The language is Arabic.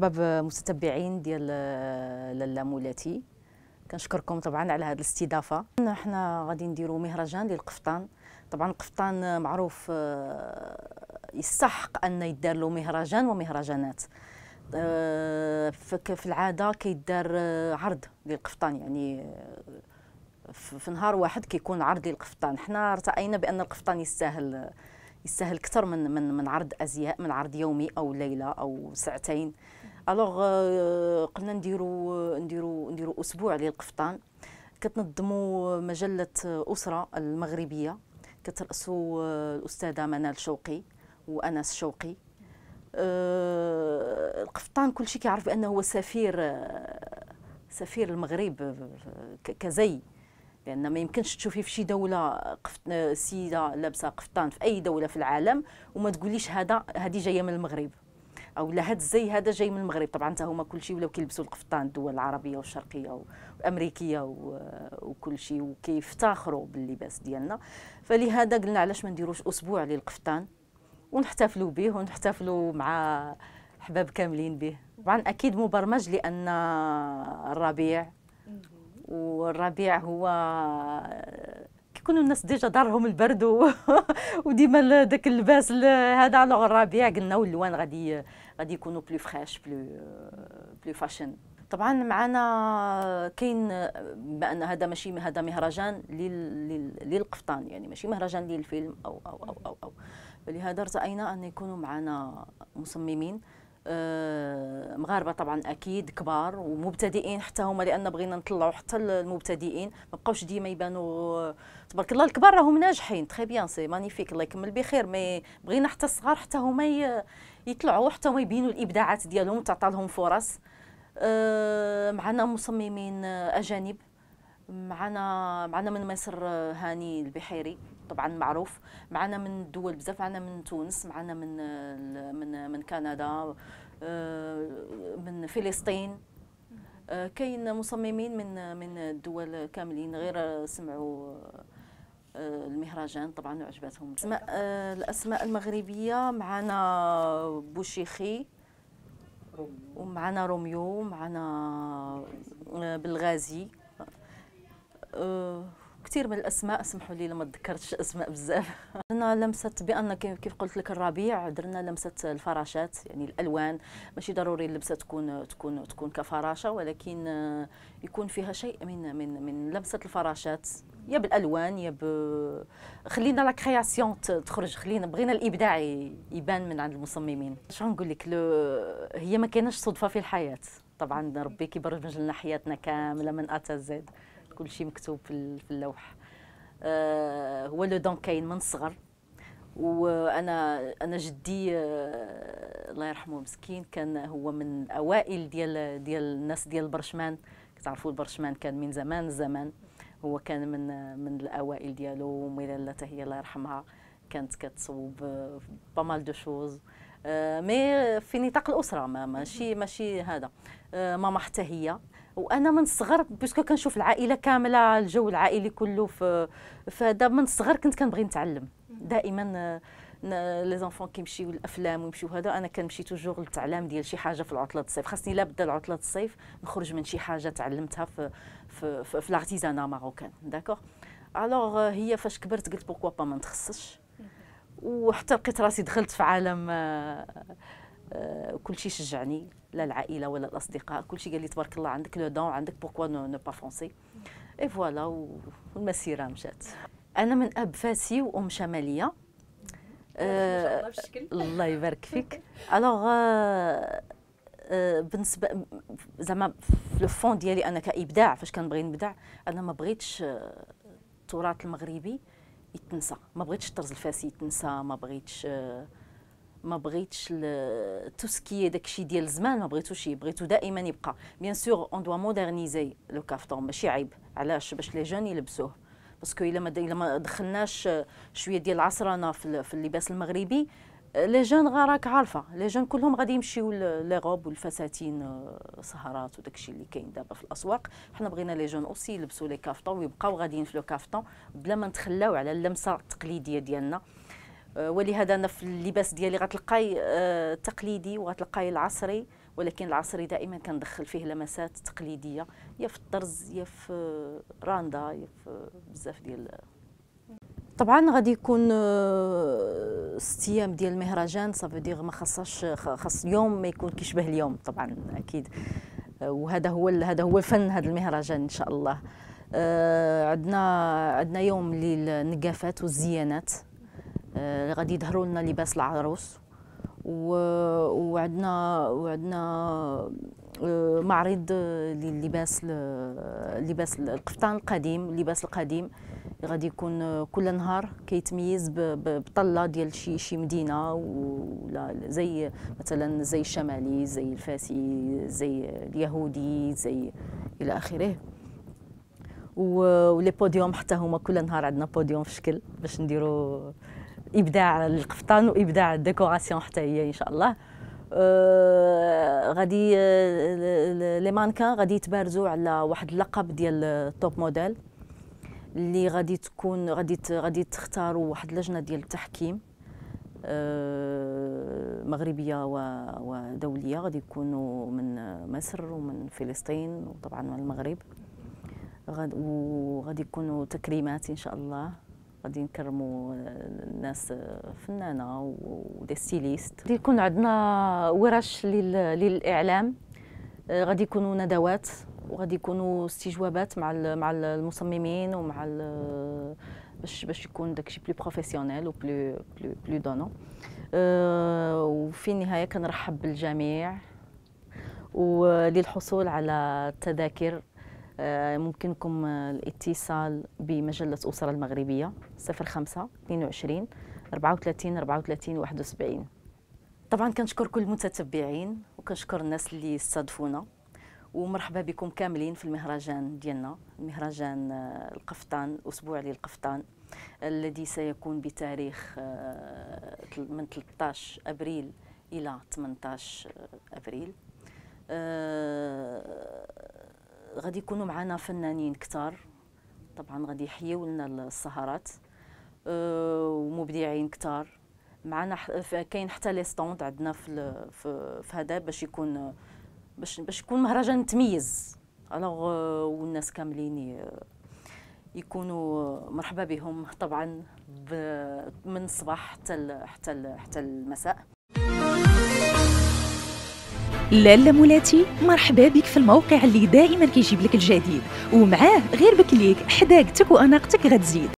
شباب متتبعين ديال آه، لالا مولاتي كنشكركم طبعا على هذه الاستضافه حنا غادي نديروا مهرجان للقفطان طبعا القفطان آه، معروف آه، يستحق ان يدار له مهرجان ومهرجانات في العاده كيدار عرض للقفطان يعني في نهار واحد كيكون عرض للقفطان حنا ارتأينا بان القفطان يستاهل يستاهل اكثر من من من عرض ازياء من عرض يومي او ليله او ساعتين الوغ euh, قلنا نديرو نديرو نديرو اسبوع للقفطان كتنظموا آه, مجله آه, اسره المغربيه كترأسوا آه, الاستاذه منال شوقي وانس شوقي القفطان كل شيء كيعرف بانه هو سفير سفير المغرب كزي لان ما يمكنش تشوفي في شي دوله سيده لابسه قفطان في اي دوله في العالم وما تقوليش هذا هذه جايه من المغرب او لهذا الزي هذا جاي من المغرب طبعا حتى هما كلشي ولاو كيلبسوا القفطان الدول العربيه والشرقيه والامريكيه وكلشي وكيفتخروا باللباس ديالنا فلهذا قلنا علاش ما نديروش اسبوع للقفطان ونحتفلوا به ونحتفلوا مع احباب كاملين به طبعا اكيد مبرمج لان الربيع والربيع هو كانوا الناس ديجا دارهم البرد و... وديما داك اللباس هذا على الربيع قلنا واللوان غادي غادي يكونوا بلو فريش بلو بلو فاشن طبعا معنا كاين بما ان هذا ماشي هذا مهرجان للقفطان يعني ماشي مهرجان للفيلم او او او او, أو. فلهذا رأينا ان يكونوا معنا مصممين آه، مغاربه طبعا اكيد كبار ومبتدئين حتى هما لان بغينا نطلعوا حتى المبتدئين ما بقاوش ديما يبانوا تبارك الله الكبار راهم ناجحين تخي بيان سي مانيفيك الله يكمل بخير مي بغينا حتى الصغار حتى هما يطلعوا حتى هما يبينوا الابداعات ديالهم تعطى لهم فرص آه، معنا مصممين اجانب معنا معنا من مصر آه، هاني البحيري طبعا معروف معنا من الدول بزاف معنا من تونس معنا من من من كندا آه، من فلسطين آه، كاين مصممين من من الدول كاملين غير سمعوا آه، المهرجان طبعا وعجبتهم اسماء الاسماء المغربيه معنا بوشيخي ومعنا روميو ومعنا بلغازي كثير من الاسماء اسمحوا لي لما تذكرتش اسماء بزاف درنا لمسه بان كيف قلت لك الربيع درنا لمسه الفراشات يعني الالوان ماشي ضروري اللبسه تكون تكون تكون كفراشه ولكن آه، يكون فيها شيء من من من لمسه الفراشات يا بالالوان يا ب... خلينا لا كرياسيون تخرج خلينا بغينا الابداع يبان من عند المصممين شنو نقول لك لو... هي ما كايناش صدفه في الحياه طبعا ربي كيبرمج لنا حياتنا كامله من اتا زد كل شيء مكتوب في اللوح آه، هو لو دون كاين من الصغر وانا انا جدي آه، الله يرحمه مسكين كان هو من الاوائل ديال ديال الناس ديال البرشمان كتعرفوا البرشمان كان من زمان الزمان هو كان من من الاوائل ديالو وميرا هي الله يرحمها كانت كتصوب آه، بامال دو شوز مي في نطاق الاسره ما ماشي ماشي هذا ماما حتى هي وانا من الصغر باسكو كنشوف العائله كامله الجو العائلي كله في فهذا من الصغر كنت كنبغي نتعلم دائما لي زونفون كيمشيو للافلام ويمشيو هذا انا كنمشي توجور للتعلام ديال شي حاجه في العطله الصيف خاصني لا بدا العطله الصيف نخرج من شي حاجه تعلمتها في في في, في لارتيزانا ماروكان داكوغ الوغ هي فاش كبرت قلت بوكوا با ما نتخصش وحتى لقيت راسي دخلت في عالم آه، آه، كل شيء شجعني للعائله ولا الاصدقاء كل شيء قال لي تبارك الله عندك لو دون عندك بوكوا نو با فونسي اي فوالا والمسيره مشات انا من اب فاسي وام شماليه آه الله يبارك فيك الوغ آه، آه، بالنسبه زعما في الفون ديالي انا كابداع فاش كنبغي نبدع انا ما بغيتش التراث آه، المغربي يتنسى ما بغيتش الطرز الفاسي يتنسى ما بغيتش آه ما بغيتش تو سكي داكشي ديال زمان ما بغيتوش بغيتو دائما يبقى بيان سور اون دوا مودرنيزي لو كافتون ماشي عيب علاش باش لي جون يلبسوه باسكو الا ما الا ما دخلناش شويه ديال العصرنه في اللباس المغربي لي جون راك عارفه لي جون كلهم غادي يمشيو لي روب والفساتين آه، سهرات وداكشي اللي كاين دابا في الاسواق حنا بغينا لي جون اوسي يلبسوا لي كافتون ويبقاو غاديين في لو كافتون بلا ما نتخلاو على اللمسه التقليديه ديالنا ولهذا انا في اللباس ديالي غتلقاي التقليدي آه، وغتلقاي العصري ولكن العصري دائما كندخل فيه لمسات تقليديه يا في الطرز يا في راندا يا في بزاف ديال طبعا غادي يكون ايام آه، ديال المهرجان صافي دير ما خصاش خاص يوم ما يكون كيشبه اليوم طبعا اكيد آه، وهذا هو هذا هو الفن هذا المهرجان ان شاء الله عندنا عندنا يوم للنقافات والزيانات آه، غادي يظهروا لنا لباس العروس وعندنا وعندنا آه، معرض للباس لباس القفطان القديم اللباس القديم غادي يكون كل نهار كيتميز بطله ديال شي شي مدينه ولا زي مثلا زي الشمالي زي الفاسي زي اليهودي زي الى اخره ولي بوديوم حتى هما كل نهار عندنا بوديوم في شكل باش نديرو ابداع القفطان وابداع الديكوراسيون حتى هي ان شاء الله أه، غادي أه، لي مانكان غادي يتبارزوا على واحد اللقب ديال التوب موديل اللي غادي تكون غادي غادي تختاروا واحد لجنه ديال التحكيم أه، مغربيه ودوليه غادي يكونوا من مصر ومن فلسطين وطبعا من المغرب وغادي يكونوا تكريمات ان شاء الله غادي نكرموا الناس فنانه ودي ستيليست غادي يكون عندنا ورش للاعلام آه، غادي يكونوا ندوات وغادي يكونوا استجوابات مع مع المصممين ومع باش باش يكون داكشي بلو بروفيسيونيل وبلو بلو بلو دونون أه وفي النهايه كنرحب بالجميع وللحصول على التذاكر آه، ممكنكم الاتصال آه، بمجلة أسرة المغربية 05 22 34 34 71 طبعا كنشكر كل المتتبعين وكنشكر الناس اللي استضفونا ومرحبا بكم كاملين في المهرجان ديالنا مهرجان آه، القفطان اسبوع للقفطان الذي سيكون بتاريخ من 13 ابريل الى 18 ابريل غادي يكونوا معنا فنانين كثار طبعا غادي يحيوا لنا السهرات أه، ومبدعين كثار معنا كاين حتى لي ستوند عندنا في في هذا باش يكون باش باش يكون مهرجان متميز الوغ أه، والناس كاملين يكونوا مرحبا بهم طبعا من الصباح حتى حتى حتى المساء لالا مولاتي مرحبا بك في الموقع اللي دائما كيجيب لك الجديد ومعاه غير بكليك حداقتك واناقتك غتزيد